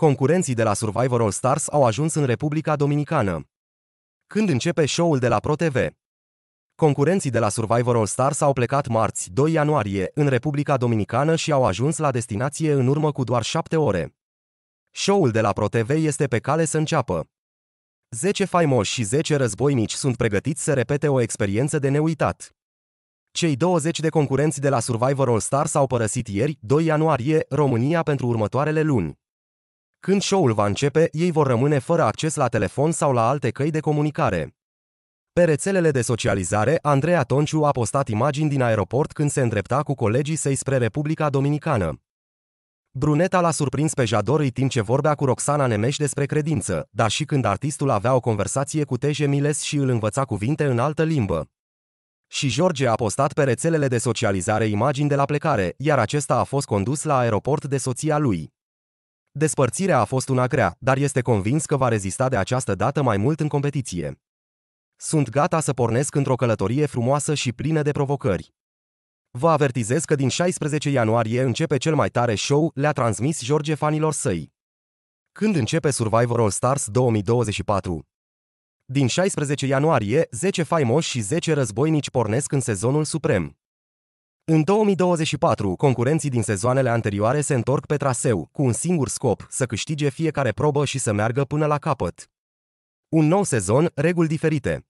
Concurenții de la Survivor All Stars au ajuns în Republica Dominicană. Când începe show-ul de la ProTV? Concurenții de la Survivor All Stars au plecat marți, 2 ianuarie, în Republica Dominicană și au ajuns la destinație în urmă cu doar 7 ore. Show-ul de la ProTV este pe cale să înceapă. 10 faimoși și 10 războinici sunt pregătiți să repete o experiență de neuitat. Cei 20 de concurenți de la Survivor All Stars au părăsit ieri, 2 ianuarie, România pentru următoarele luni. Când show-ul va începe, ei vor rămâne fără acces la telefon sau la alte căi de comunicare. Pe rețelele de socializare, Andreea Tonciu a postat imagini din aeroport când se îndrepta cu colegii săi spre Republica Dominicană. Bruneta l-a surprins pe Jadori timp ce vorbea cu Roxana Nemes despre credință, dar și când artistul avea o conversație cu Teje Miles și îl învăța cuvinte în altă limbă. Și George a postat pe rețelele de socializare imagini de la plecare, iar acesta a fost condus la aeroport de soția lui. Despărțirea a fost una grea, dar este convins că va rezista de această dată mai mult în competiție. Sunt gata să pornesc într-o călătorie frumoasă și plină de provocări. Vă avertizez că din 16 ianuarie începe cel mai tare show, le-a transmis George fanilor săi. Când începe Survivor All Stars 2024? Din 16 ianuarie, 10 faimoși și 10 războinici pornesc în sezonul suprem. În 2024, concurenții din sezoanele anterioare se întorc pe traseu, cu un singur scop, să câștige fiecare probă și să meargă până la capăt. Un nou sezon, reguli diferite.